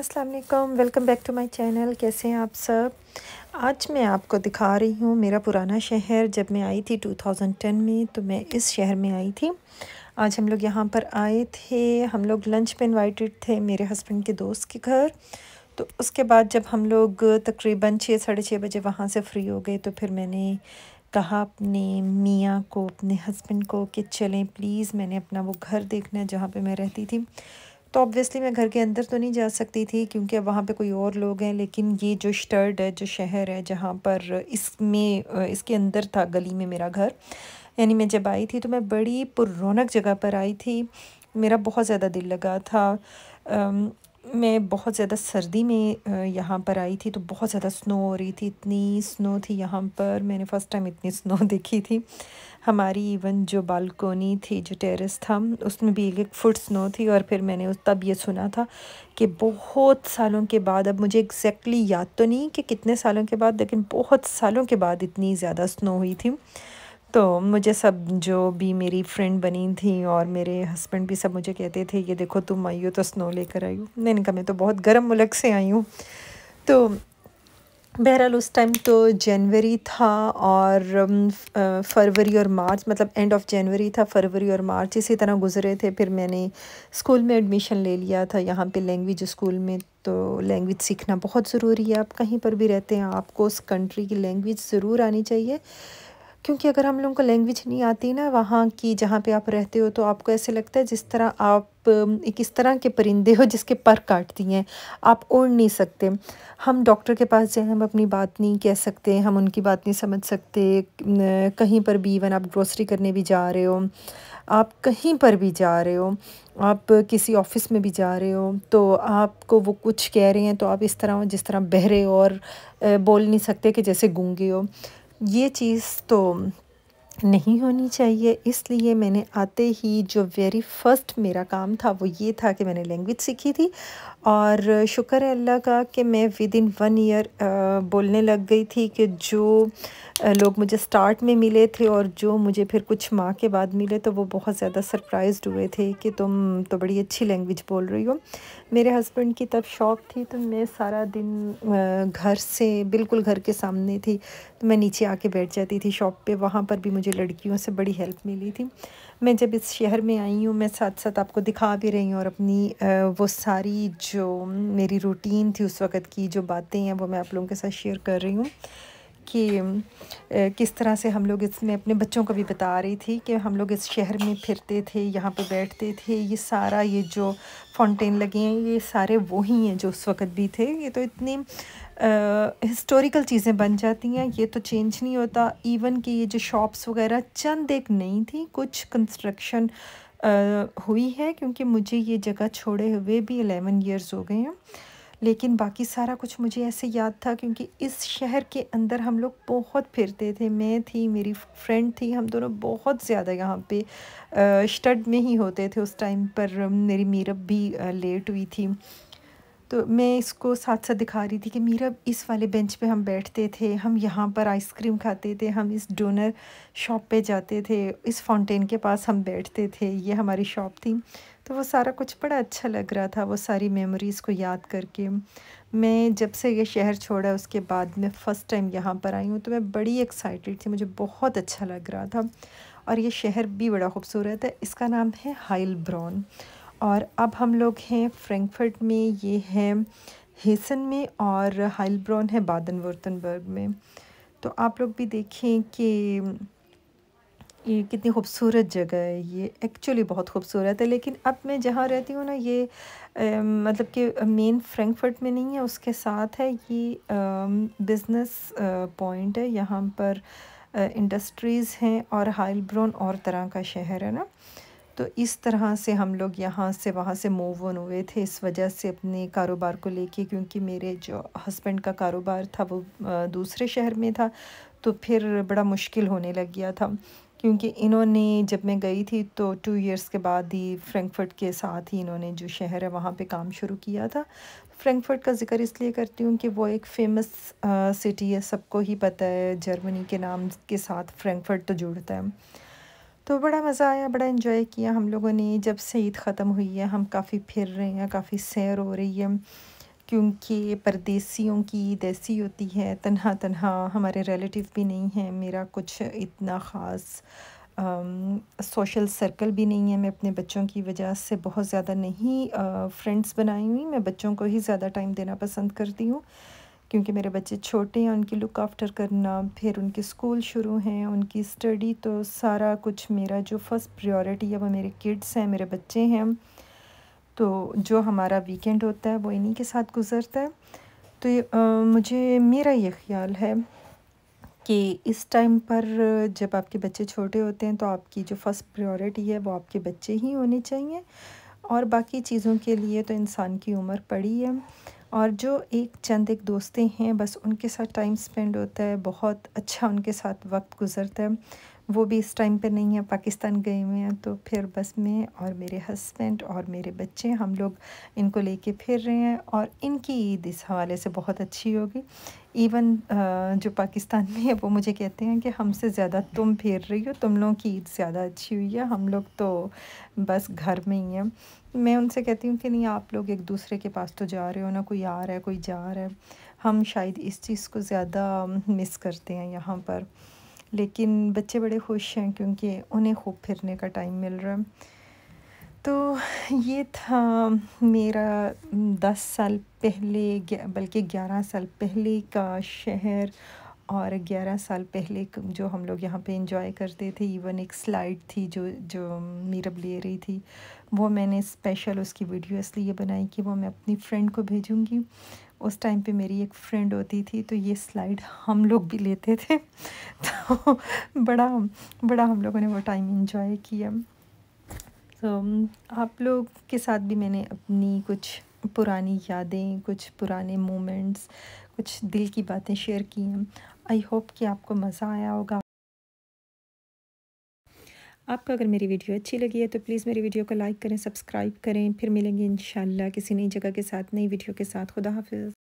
अस्सलाम वालेकुम welcome back to my channel कैसे हैं आप सब आज मैं आपको दिखा रही हूँ मेरा पुराना शहर जब मैं आई थी 2010 में तो मैं इस शहर में आई थी आज हम लोग यहाँ पर आए थे हम लोग लंच पे इनवाइटेड थे मेरे हस्बैंड के दोस्त के घर तो उसके बाद जब हम लोग तकरीबन छः साढ़े छः बजे वहाँ से फ्री हो गए तो फिर मैंने कहा अपने मियाँ को अपने हस्बैंड को कि चलें प्लीज़ मैंने अपना वो घर देखना है जहाँ पर मैं रहती थी तो ऑब्वियसली मैं घर के अंदर तो नहीं जा सकती थी क्योंकि अब वहाँ पे कोई और लोग हैं लेकिन ये जो स्टर्ड है जो शहर है जहाँ पर इसमें इसके अंदर था गली में मेरा घर यानी मैं जब आई थी तो मैं बड़ी पुरौनक जगह पर आई थी मेरा बहुत ज़्यादा दिल लगा था मैं बहुत ज़्यादा सर्दी में यहाँ पर आई थी तो बहुत ज़्यादा स्नो हो रही थी इतनी स्नो थी यहाँ पर मैंने फ़र्स्ट टाइम इतनी स्नो देखी थी हमारी इवन जो बालकोनी थी जो टेरेस था उसमें भी एक एक फुट स्नो थी और फिर मैंने उस तब ये सुना था कि बहुत सालों के बाद अब मुझे एग्जैक्टली याद तो नहीं कि कितने सालों के बाद लेकिन बहुत सालों के बाद इतनी ज़्यादा स्नो हुई थी तो मुझे सब जो भी मेरी फ्रेंड बनी थी और मेरे हस्बैंड भी सब मुझे कहते थे ये देखो तुम आई हो तो स्नो लेकर आई हो मैंने कहा मैं तो बहुत गर्म मुल्क से आई हूँ तो बहरहाल उस टाइम तो जनवरी था और फरवरी और मार्च मतलब एंड ऑफ जनवरी था फरवरी और मार्च इसी तरह गुजरे थे फिर मैंने स्कूल में एडमिशन ले लिया था यहाँ पे लैंग्वेज स्कूल में तो लैंग्वेज सीखना बहुत ज़रूरी है आप कहीं पर भी रहते हैं आपको उस कंट्री की लैंग्वेज ज़रूर आनी चाहिए क्योंकि अगर हम लोगों को लैंग्वेज नहीं आती ना वहाँ की जहाँ पे आप रहते हो तो आपको ऐसे लगता है जिस तरह आप एक इस तरह के परिंदे हो जिसके पर काटती हैं आप उड़ नहीं सकते हम डॉक्टर के पास जाएँ हम अपनी बात नहीं कह सकते हम उनकी बात नहीं समझ सकते कहीं पर भी इवन आप ग्रोसरी करने भी जा रहे हो आप कहीं पर भी जा रहे हो आप किसी ऑफिस में भी जा रहे हो तो आपको वो कुछ कह रहे हैं तो आप इस तरह जिस तरह बहरे और बोल नहीं सकते कि जैसे गूँगे हो ये चीज़ तो नहीं होनी चाहिए इसलिए मैंने आते ही जो वेरी फर्स्ट मेरा काम था वो ये था कि मैंने लैंग्वेज सीखी थी और शुक्र है अल्लाह का कि मैं विद इन वन ईयर बोलने लग गई थी कि जो लोग मुझे स्टार्ट में मिले थे और जो मुझे फिर कुछ माह के बाद मिले तो वो बहुत ज़्यादा सरप्राइज हुए थे कि तुम तो बड़ी अच्छी लैंग्वेज बोल रही हो मेरे हस्बैंड की तब शौक थी तो मैं सारा दिन घर से बिल्कुल घर के सामने थी तो मैं नीचे आके बैठ जाती थी शॉप पे वहाँ पर भी मुझे लड़कियों से बड़ी हेल्प मिली थी मैं जब इस शहर में आई हूँ मैं साथ साथ आपको दिखा भी रही हूँ और अपनी वो सारी जो मेरी रूटीन थी उस वक़्त की जो बातें हैं वो मैं आप लोगों के साथ शेयर कर रही हूँ कि किस तरह से हम लोग इसमें अपने बच्चों को भी बता रही थी कि हम लोग इस शहर में फिरते थे यहाँ पर बैठते थे ये सारा ये जो फाउंटेन लगे हैं ये सारे वही हैं जो उस वक़्त भी थे ये तो इतनी हिस्टोरिकल चीज़ें बन जाती हैं ये तो चेंज नहीं होता इवन कि ये जो शॉप्स वगैरह चंद एक नहीं थी कुछ कंस्ट्रक्शन हुई है क्योंकि मुझे ये जगह छोड़े हुए भी एलेवन ईयर्स हो गए हैं लेकिन बाकी सारा कुछ मुझे ऐसे याद था क्योंकि इस शहर के अंदर हम लोग बहुत फिरते थे मैं थी मेरी फ्रेंड थी हम दोनों बहुत ज़्यादा यहाँ पे स्टड में ही होते थे उस टाइम पर मेरी मीरब भी लेट हुई थी तो मैं इसको साथ साथ दिखा रही थी कि मीरा इस वाले बेंच पे हम बैठते थे हम यहाँ पर आइसक्रीम खाते थे हम इस डोनर शॉप पे जाते थे इस फाउंटेन के पास हम बैठते थे ये हमारी शॉप थी तो वो सारा कुछ बड़ा अच्छा लग रहा था वो सारी मेमोरीज़ को याद करके मैं जब से ये शहर छोड़ा उसके बाद मैं फ़र्स्ट टाइम यहाँ पर आई हूँ तो मैं बड़ी एक्साइटेड थी मुझे बहुत अच्छा लग रहा था और ये शहर भी बड़ा खूबसूरत है इसका नाम है हाइल ब्रॉन और अब हम लोग हैं फ्रैंकफर्ट में ये है हेसन में और हाइलब्रॉन है बादन वर्तनबर्ग में तो आप लोग भी देखें कि ये कितनी खूबसूरत जगह है ये एक्चुअली बहुत खूबसूरत है लेकिन अब मैं जहाँ रहती हूँ ना ये आ, मतलब कि मेन फ्रैंकफर्ट में नहीं है उसके साथ है ये बिज़नेस पॉइंट है यहाँ पर इंडस्ट्रीज़ हैं और हाइलब्रोन और तरह का शहर है ना तो इस तरह से हम लोग यहाँ से वहाँ से मूव ऑन हुए थे इस वजह से अपने कारोबार को लेके क्योंकि मेरे जो हस्बैंड का कारोबार था वो दूसरे शहर में था तो फिर बड़ा मुश्किल होने लग गया था क्योंकि इन्होंने जब मैं गई थी तो टू इयर्स के बाद ही फ्रैंकफर्ट के साथ ही इन्होंने जो शहर है वहाँ पे काम शुरू किया था फ्रैंकफर्ट का जिक्र इसलिए करती हूँ कि वो एक फ़ेमस सिटी है सबको ही पता है जर्मनी के नाम के साथ फ्रैंकफर्ट तो जुड़ता है तो बड़ा मज़ा आया बड़ा इन्जॉय किया हम लोगों ने जब से ईद ख़त्म हुई है हम काफ़ी फिर रहे हैं काफ़ी सैर हो रही है क्योंकि परदेसियों की ईद ऐसी होती है तन्हा तनहा हमारे रिलेटिव भी नहीं हैं मेरा कुछ इतना ख़ास सोशल सर्कल भी नहीं है मैं अपने बच्चों की वजह से बहुत ज़्यादा नहीं फ्रेंड्स बनाई हुई मैं बच्चों को ही ज़्यादा टाइम देना पसंद करती हूँ क्योंकि मेरे बच्चे छोटे हैं उनकी लुक आफ्टर करना फिर उनके स्कूल शुरू हैं उनकी स्टडी तो सारा कुछ मेरा जो फर्स्ट प्रायोरिटी है वो मेरे किड्स हैं मेरे बच्चे हैं तो जो हमारा वीकेंड होता है वो इन्हीं के साथ गुजरता है तो ये, आ, मुझे मेरा ये ख्याल है कि इस टाइम पर जब आपके बच्चे छोटे होते हैं तो आपकी जो फर्स्ट प्रायोरिटी है वो आपके बच्चे ही होने चाहिए और बाकी चीज़ों के लिए तो इंसान की उम्र पड़ी है और जो एक चंद एक दोस्तें हैं बस उनके साथ टाइम स्पेंड होता है बहुत अच्छा उनके साथ वक्त गुजरता है वो भी इस टाइम पे नहीं है पाकिस्तान गए हुए हैं तो फिर बस मैं और मेरे हस्बैंड और मेरे बच्चे हम लोग इनको लेके फिर रहे हैं और इनकी ईद इस हवाले से बहुत अच्छी होगी इवन जो पाकिस्तान में है वो मुझे कहते हैं कि हमसे ज़्यादा तुम फिर रही हो तुम लोगों की ईद ज़्यादा अच्छी हुई है हम लोग तो बस घर में ही हैं मैं उनसे कहती हूँ कि नहीं आप लोग एक दूसरे के पास तो जा रहे हो ना कोई आ रहा है कोई जा रहा है हम शायद इस चीज़ को ज़्यादा मिस करते हैं यहाँ पर लेकिन बच्चे बड़े खुश हैं क्योंकि उन्हें खूब फिरने का टाइम मिल रहा है तो ये था मेरा दस साल पहले बल्कि ग्यारह साल पहले का शहर और ग्यारह साल पहले जो हम लोग यहाँ पे इंजॉय करते थे इवन एक स्लाइड थी जो जो मीरब ले रही थी वो मैंने स्पेशल उसकी वीडियो इसलिए बनाई कि वो मैं अपनी फ्रेंड को भेजूँगी उस टाइम पे मेरी एक फ्रेंड होती थी तो ये स्लाइड हम लोग भी लेते थे तो बड़ा बड़ा हम लोगों ने वो टाइम इन्जॉय किया तो आप लोग के साथ भी मैंने अपनी कुछ पुरानी यादें कुछ पुराने मोमेंट्स कुछ दिल की बातें शेयर की हैं आई होप कि आपको मज़ा आया होगा आपको अगर मेरी वीडियो अच्छी लगी है तो प्लीज़ मेरी वीडियो को लाइक करें सब्सक्राइब करें फिर मिलेंगे इन किसी नई जगह के साथ नई वीडियो के साथ खुदा हाफिज़